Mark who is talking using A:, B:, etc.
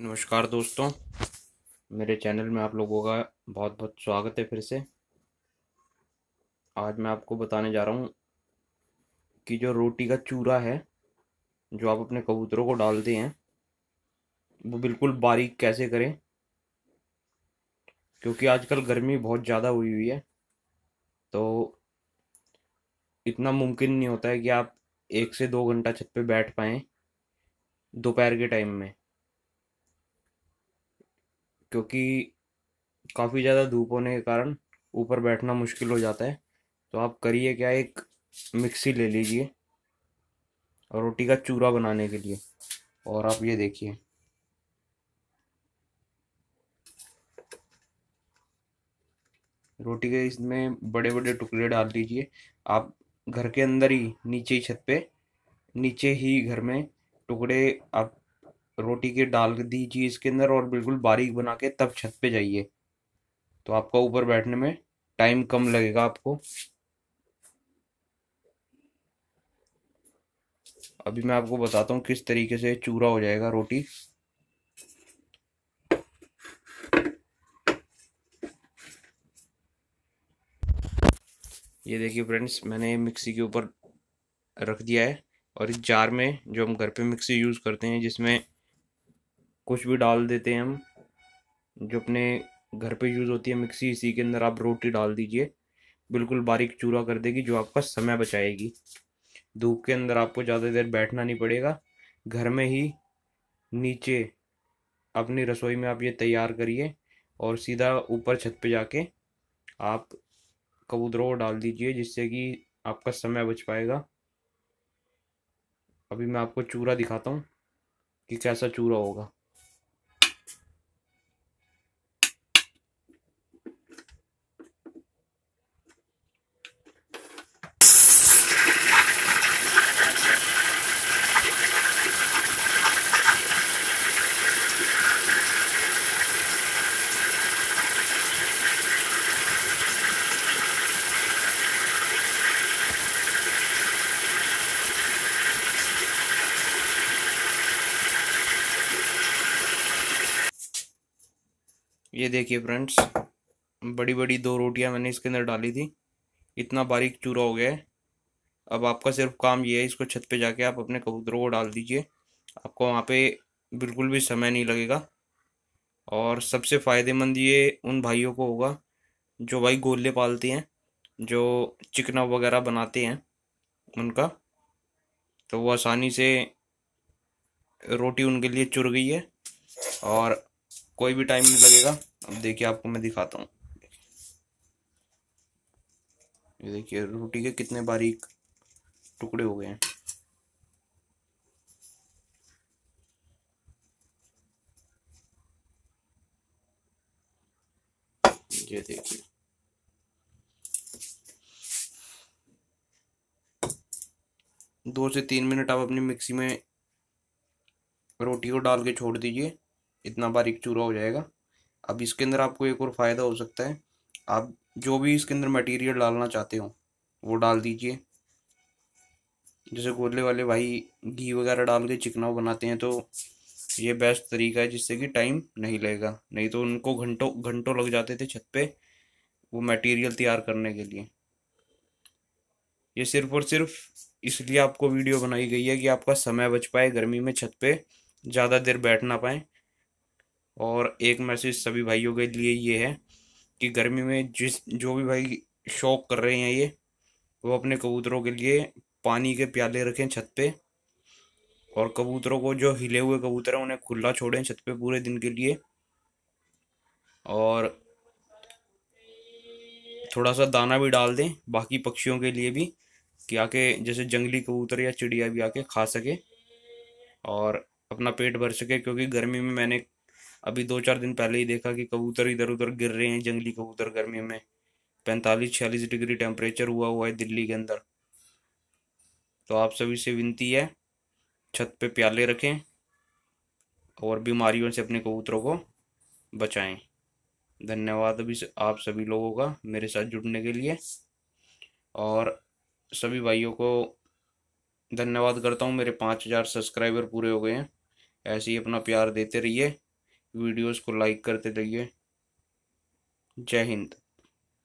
A: नमस्कार दोस्तों मेरे चैनल में आप लोगों का बहुत बहुत स्वागत है फिर से आज मैं आपको बताने जा रहा हूँ कि जो रोटी का चूरा है जो आप अपने कबूतरों को डालते हैं वो बिल्कुल बारीक कैसे करें क्योंकि आजकल गर्मी बहुत ज़्यादा हुई हुई है तो इतना मुमकिन नहीं होता है कि आप एक से दो घंटा छत पे बैठ पाएँ दोपहर के टाइम में क्योंकि काफ़ी ज़्यादा धूप होने के कारण ऊपर बैठना मुश्किल हो जाता है तो आप करिए क्या एक मिक्सी ले लीजिए और रोटी का चूरा बनाने के लिए और आप ये देखिए रोटी के इसमें बड़े बड़े टुकड़े डाल दीजिए आप घर के अंदर ही नीचे ही छत पे नीचे ही घर में टुकड़े आप रोटी के डाल दीजिए इसके अंदर और बिल्कुल बारीक बना के तब छत पे जाइए तो आपका ऊपर बैठने में टाइम कम लगेगा आपको अभी मैं आपको बताता हूँ किस तरीके से चूरा हो जाएगा रोटी ये देखिए फ्रेंड्स मैंने मिक्सी के ऊपर रख दिया है और इस जार में जो हम घर पे मिक्सी यूज़ करते हैं जिसमें कुछ भी डाल देते हैं हम जो अपने घर पे यूज़ होती है मिक्सी इसी के अंदर आप रोटी डाल दीजिए बिल्कुल बारीक चूरा कर देगी जो आपका समय बचाएगी धूप के अंदर आपको ज़्यादा देर बैठना नहीं पड़ेगा घर में ही नीचे अपनी रसोई में आप ये तैयार करिए और सीधा ऊपर छत पे जाके आप कबूतरों को डाल दीजिए जिससे कि आपका समय बच पाएगा अभी मैं आपको चूरा दिखाता हूँ कि कैसा चूरा होगा ये देखिए फ्रेंड्स बड़ी बड़ी दो रोटियां मैंने इसके अंदर डाली थी इतना बारीक चूरा हो गया है अब आपका सिर्फ काम ये है इसको छत पे जाके आप अपने कबूतरों को डाल दीजिए आपको वहाँ पे बिल्कुल भी समय नहीं लगेगा और सबसे फ़ायदेमंद ये उन भाइयों को होगा जो भाई गोले पालते हैं जो चिकना वगैरह बनाते हैं उनका तो वो आसानी से रोटी उनके लिए चुर गई है और कोई भी टाइम नहीं लगेगा अब देखिए आपको मैं दिखाता हूँ ये देखिए रोटी के कितने बारीक टुकड़े हो गए हैं ये देखिए दो से तीन मिनट आप अपनी मिक्सी में रोटी को डाल के छोड़ दीजिए इतना बारीक चूरा हो जाएगा अब इसके अंदर आपको एक और फ़ायदा हो सकता है आप जो भी इसके अंदर मटेरियल डालना चाहते हो वो डाल दीजिए जैसे गोले वाले भाई घी वगैरह डाल के चिकना बनाते हैं तो ये बेस्ट तरीका है जिससे कि टाइम नहीं लगेगा नहीं तो उनको घंटों घंटों लग जाते थे छत पे वो मटेरियल तैयार करने के लिए ये सिर्फ और सिर्फ इसलिए आपको वीडियो बनाई गई है कि आपका समय बच पाए गर्मी में छत पे ज़्यादा देर बैठ ना पाए और एक मैसेज सभी भाइयों के लिए ये है कि गर्मी में जिस जो भी भाई शौक कर रहे हैं ये वो अपने कबूतरों के लिए पानी के प्याले रखें छत पे और कबूतरों को जो हिले हुए कबूतर हैं उन्हें खुला छोड़ें छत पे पूरे दिन के लिए और थोड़ा सा दाना भी डाल दें बाकी पक्षियों के लिए भी कि आके जैसे जंगली कबूतर या चिड़िया भी आके खा सके और अपना पेट भर सके क्योंकि गर्मी में मैंने अभी दो चार दिन पहले ही देखा कि कबूतर इधर उधर गिर रहे हैं जंगली कबूतर गर्मी में पैंतालीस छियालीस डिग्री टेम्परेचर हुआ हुआ है दिल्ली के अंदर तो आप सभी से विनती है छत पे प्याले रखें और बीमारियों से अपने कबूतरों को बचाएं धन्यवाद अभी आप सभी लोगों का मेरे साथ जुड़ने के लिए और सभी भाइयों को धन्यवाद करता हूँ मेरे पाँच हज़ार सब्सक्राइबर पूरे हो गए हैं ऐसे ही अपना प्यार देते रहिए वीडियोस को लाइक करते रहिए जय हिंद